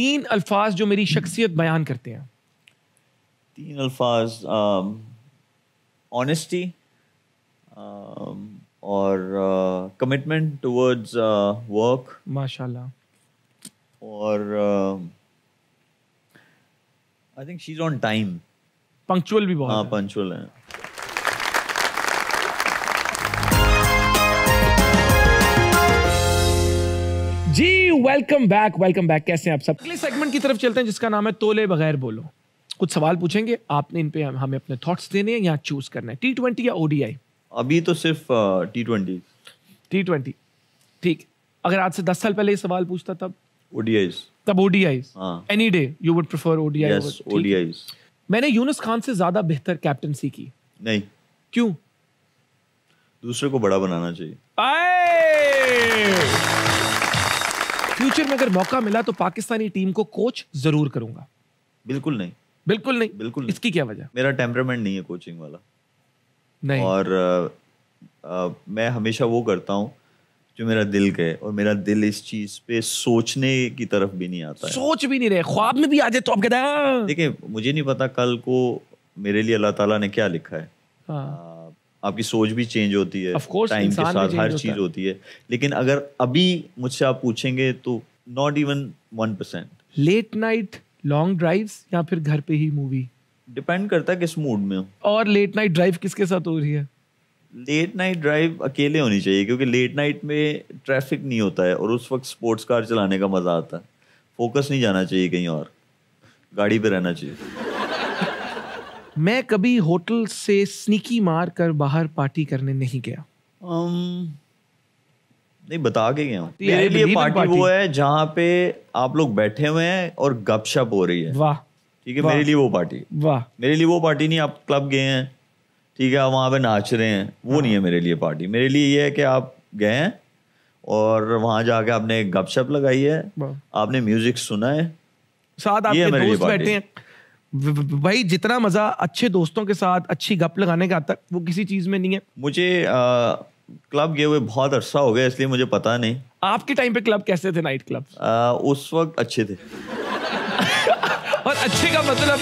तीन अल्फाज जो मेरी शख्सियत बयान करते हैं तीन अल्फाज ऑनेस्टी um, um, और कमिटमेंट टुवर्ड्स वर्क माशाल्लाह और I think she is on time punctual भी बहुत हाँ पंक्चुअल है जी वेलकम बैक वेलकम बैक कैसे हैं आप सब अगले सेगमेंट की तरफ चलते हैं जिसका नाम है तोले बगैर बोलो कुछ सवाल पूछेंगे आपने इन पे हमें अपने थॉट्स देने हैं या चूज करना है टी या ओडीआई अभी तो सिर्फ टी ट्वेंटी टी ट्वेंटी ठीक अगर आज से दस साल पहले ये सवाल पूछता तब ओडीआई तब ODI any day you would prefer ODI ODI मैंने यूनुस खान से ज्यादा बेहतर कैप्टनसी की नहीं क्यों दूसरे को बड़ा बनाना चाहिए फ्यूचर में अगर मौका मिला तो पाकिस्तानी टीम को कोच जरूर करूंगा बिल्कुल नहीं बिल्कुल नहीं बिल्कुल नहीं। इसकी क्या वजह मेरा टेम्परामेंट नहीं है कोचिंग वाला नहीं और आ, आ, मैं हमेशा वो करता हूँ जो मेरा दिल कहे और मेरा दिल इस चीज पे सोचने की तरफ भी नहीं आता सोच भी नहीं रहे ख्वाब में भी आ जाए तो आप कहते हैं देखिए मुझे नहीं पता कल को मेरे लिए अल्लाह ताला ने क्या लिखा है हाँ। आपकी सोच भी चेंज होती है टाइम के साथ हर चीज होती है लेकिन अगर अभी मुझसे आप पूछेंगे तो not even one percent late night long drive या फिर घर पे ही मूवी डिपेंड करता है किस मूड में हो और लेट नाइट ड्राइव किसके साथ हो रही है लेट नाइट ड्राइव अकेले होनी चाहिए क्योंकि लेट नाइट में ट्रैफिक नहीं होता है और उस वक्त स्पोर्ट्स कार चलाने का मज़ा आता है फोकस नहीं जाना चाहिए कहीं और गाड़ी पे रहना चाहिए मैं कभी होटल से स्नीकी मार कर बाहर पार्टी करने नहीं गया um, नहीं बता के गया तो मेरे लिए पार्टी, पार्टी वो है जहाँ पे आप लोग बैठे हुए हैं और गपशप हो रही है वाह ठीक है मेरे लिए वो पार्टी वाह मेरे लिए वो पार्टी नहीं आप क्लब गए हैं ठीक है वहाँ पे नाच रहे हैं वो हाँ। नहीं है मेरे लिए पार्टी मेरे लिए ये है कि आप गए हैं और वहाँ जाके आपने गपशप लगाई है आपने म्यूजिक सुना है साथ आपके दोस्त बैठे हैं भाई जितना मजा अच्छे दोस्तों के साथ अच्छी गप लगाने का आता वो किसी चीज में नहीं है मुझे आ, क्लब गए हुए बहुत अरसा हो गया इसलिए मुझे पता नहीं आपके टाइम पे क्लब कैसे थे नाइट क्लब उस वक्त अच्छे थे और अच्छे का मतलब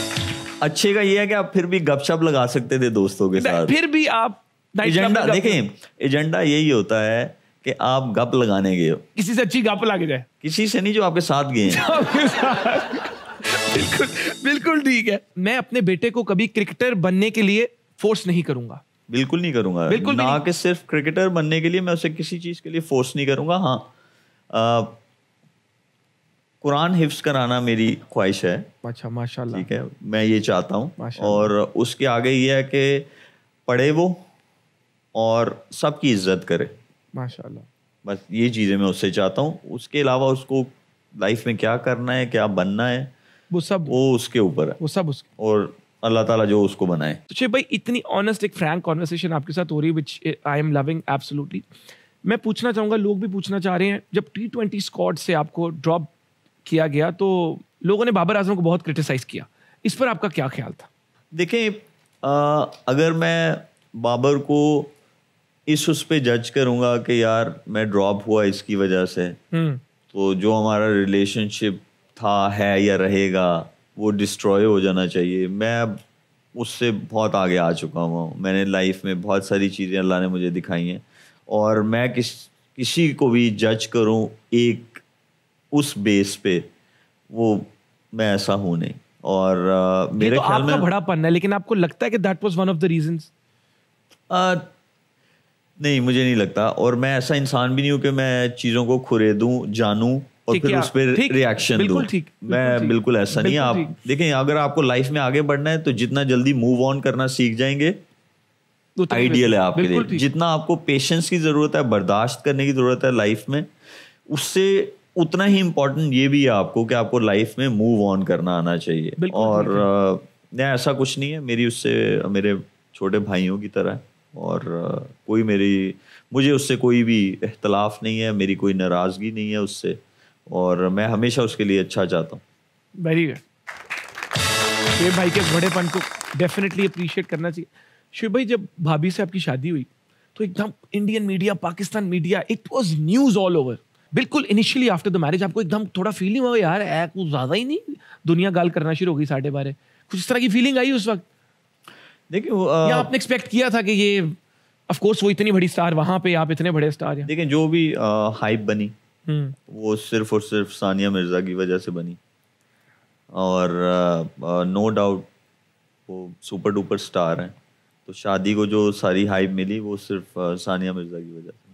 अच्छे का ये है कि आप फिर भी गपशप लगा सकते थे दोस्तों के साथ फिर भी आप एजेंडा देखें एजेंडा यही होता है कि आप गप लगाने गए हो किसी से अच्छी गप लगे जाए किसी से नहीं जो आपके साथ गए हैं बिल्कुल बिल्कुल ठीक है मैं अपने बेटे को कभी क्रिकेटर बनने के लिए फोर्स नहीं करूंगा बिल्कुल नहीं करूंगा बिल्कुल ना कि सिर्फ क्रिकेटर बनने के लिए मैं उसे किसी चीज़ के लिए फोर्स नहीं करूंगा हाँ कुरान हिफ्स कराना मेरी ख्वाहिश है अच्छा माशाल्लाह ठीक है मैं ये चाहता हूँ और उसके आगे ये है कि पढ़े वो और सबकी इज्जत करे माशाल्लाह बस ये चीज़ें मैं उससे चाहता हूँ उसके अलावा उसको लाइफ में क्या करना है क्या बनना है वो सब वो उसके ऊपर है वो सब उसके और अल्लाह ताला जो उसको बनाए तो शेख भाई इतनी ऑनेस्ट एक फ्रैंक कॉन्वर्सेशन आपके साथ हो रही है which I am loving absolutely मैं पूछना चाहूंगा लोग भी पूछना चाह रहे हैं जब टी ट्वेंटी स्कॉड से आपको ड्रॉप किया गया तो लोगों ने बाबर आजम को बहुत क्रिटिसाइज किया इस पर आपका क्या ख्याल था देखें अगर मैं बाबर को इस उस पर जज करूंगा कि यार मैं ड्रॉप हुआ इसकी वजह से हम्म। तो जो हमारा रिलेशनशिप था है या रहेगा वो डिस्ट्रॉय हो जाना चाहिए मैं अब उससे बहुत आगे आ चुका हूँ मैंने लाइफ में बहुत सारी चीज़ें अल्लाह ने मुझे दिखाई हैं और मैं किस किसी को भी जज करूँ एक उस बेस पे वो मैं ऐसा हूँ नहीं और आ, मेरे तो ख्याल में बड़ा पन्ना है लेकिन आपको लगता है कि that was one of the reason नहीं मुझे नहीं लगता और मैं ऐसा इंसान भी नहीं हूँ कि मैं चीज़ों को खुरेदूँ जानूँ और फिर उस पर रिएक्शन दो ठीक मैं बिल्कुल ऐसा नहीं आप देखें अगर आपको लाइफ में आगे बढ़ना है तो जितना जल्दी मूव ऑन करना सीख जाएंगे आइडियल तो है आपके लिए जितना आपको पेशेंस की जरूरत है बर्दाश्त करने की जरूरत है लाइफ में उससे उतना ही इम्पोर्टेंट ये भी है आपको कि आपको लाइफ में मूव ऑन करना आना चाहिए और नहीं ऐसा कुछ नहीं है मेरी उससे मेरे छोटे भाइयों की तरह और कोई मेरी मुझे उससे कोई भी इख्तलाफ नहीं है मेरी कोई नाराज़गी नहीं है उससे और मैं हमेशा उसके लिए अच्छा चाहता हूँ वेरी गुड शिव भाई के बड़ेपन को डेफिनेटली अप्रिशिएट करना चाहिए शिव भाई जब भाभी से आपकी शादी हुई तो एकदम Indian media Pakistan media it was news all over बिल्कुल इनिशियली आफ्टर द मैरिज आपको एकदम थोड़ा फीलिंग हुआ यार ए, कुछ ज़्यादा ही नहीं दुनिया गाल करना शुरू हो गई साढ़े बारे कुछ इस तरह की फीलिंग आई उस वक्त देखिए uh, आपने एक्सपेक्ट किया था कि ये ऑफ कोर्स वो इतनी बड़ी स्टार वहाँ पे आप इतने बड़े स्टार हैं देखिए जो भी हाइप बनी हम्म। वो सिर्फ और सिर्फ सानिया मिर्ज़ा की वजह से बनी और नो डाउट वो सुपर डुपर स्टार हैं तो शादी को जो सारी हाइप मिली वो सिर्फ सानिया मिर्ज़ा की वजह से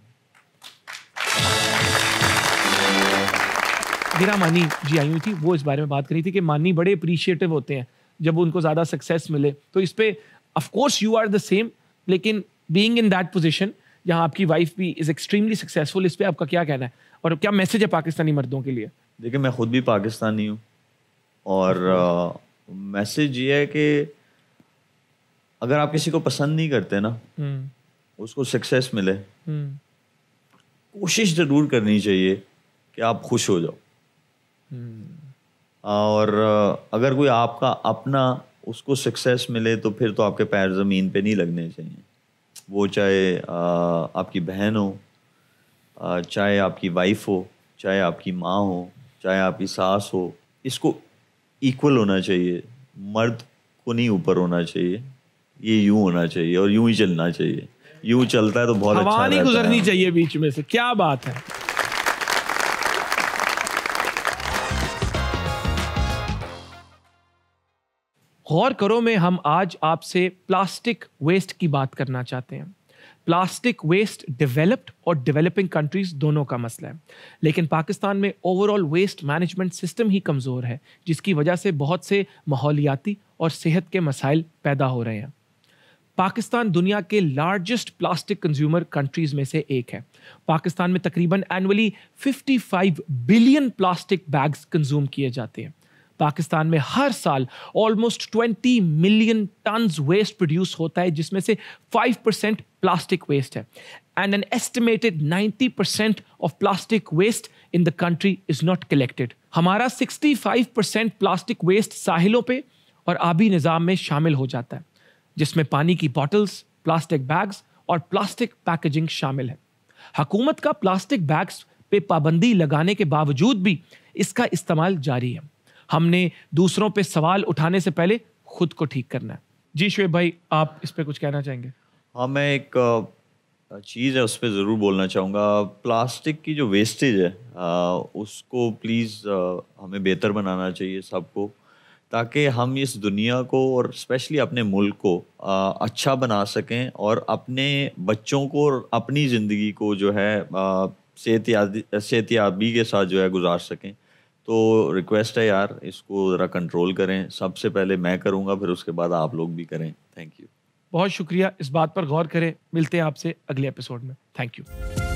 गिरा मानी जी आई हुई थी वो इस बारे में बात करी थी कि मानी बड़े अप्रिशिएटिव होते हैं जब उनको ज़्यादा सक्सेस मिले तो इस पर of course you are the same लेकिन बींग इन दैट पोजिशन जहाँ आपकी वाइफ भी इज़ एक्सट्रीमली सक्सेसफुल इस पर आपका क्या कहना है और क्या मैसेज है पाकिस्तानी मर्दों के लिए देखिए मैं खुद भी पाकिस्तानी हूँ और अच्छा। मैसेज ये है कि अगर आप किसी को पसंद नहीं करते ना हम्म। उसको सक्सेस मिले हम्म। कोशिश जरूर करनी चाहिए कि आप खुश हो जाओ हम्म। और अगर कोई आपका अपना उसको सक्सेस मिले तो फिर तो आपके पैर ज़मीन पे नहीं लगने चाहिए वो चाहे आपकी बहन हो चाहे आपकी वाइफ हो चाहे आपकी माँ हो चाहे आपकी सास हो इसको इक्वल होना चाहिए मर्द को नहीं ऊपर होना चाहिए ये यूं होना चाहिए और यूं ही चलना चाहिए यूं चलता है तो बहुत अच्छा नहीं गुजरनी चाहिए बीच में से क्या बात है गौर करो में हम आज आपसे प्लास्टिक वेस्ट की बात करना चाहते हैं प्लास्टिक वेस्ट डेवलप्ड और डेवलपिंग कंट्रीज दोनों का मसला है लेकिन पाकिस्तान में ओवरऑल वेस्ट मैनेजमेंट सिस्टम ही कमज़ोर है जिसकी वजह से बहुत से माहौलियाती और सेहत के मसाइल पैदा हो रहे हैं पाकिस्तान दुनिया के लार्जेस्ट प्लास्टिक कंज्यूमर कंट्रीज में से एक है पाकिस्तान में तकरीबन annually 55 billion plastic bags consume किए जाते हैं पाकिस्तान में हर साल almost 20 million tons waste produce होता है जिसमें से 5 परसेंट प्लास्टिक वेस्ट है and an estimated 90 percent of plastic waste in the country is not collected हमारा 65 परसेंट प्लास्टिक वेस्ट साहिलों पे और आबी निज़ाम में शामिल हो जाता है जिसमें पानी की बॉटल्स प्लास्टिक बैग्स और प्लास्टिक पैकेजिंग शामिल है हकूमत का प्लास्टिक बैग्स पे पाबंदी लगाने के बावजूद भी इसका इस्तेमाल जारी है हमने दूसरों पे सवाल उठाने से पहले खुद को ठीक करना है जी शुएब भाई आप इस पर कुछ कहना चाहेंगे हाँ मैं एक चीज़ है उस पर ज़रूर बोलना चाहूँगा प्लास्टिक की जो वेस्टेज है आ, उसको प्लीज़ हमें बेहतर बनाना चाहिए सबको ताकि हम इस दुनिया को और स्पेशली अपने मुल्क को आ, अच्छा बना सकें और अपने बच्चों को और अपनी ज़िंदगी को जो है सेहतियाबी के साथ जो है गुजार सकें तो रिक्वेस्ट है यार इसको ज़रा कंट्रोल करें सबसे पहले मैं करूँगा फिर उसके बाद आप लोग भी करें थैंक यू बहुत शुक्रिया इस बात पर गौर करें मिलते हैं आपसे अगले एपिसोड में थैंक यू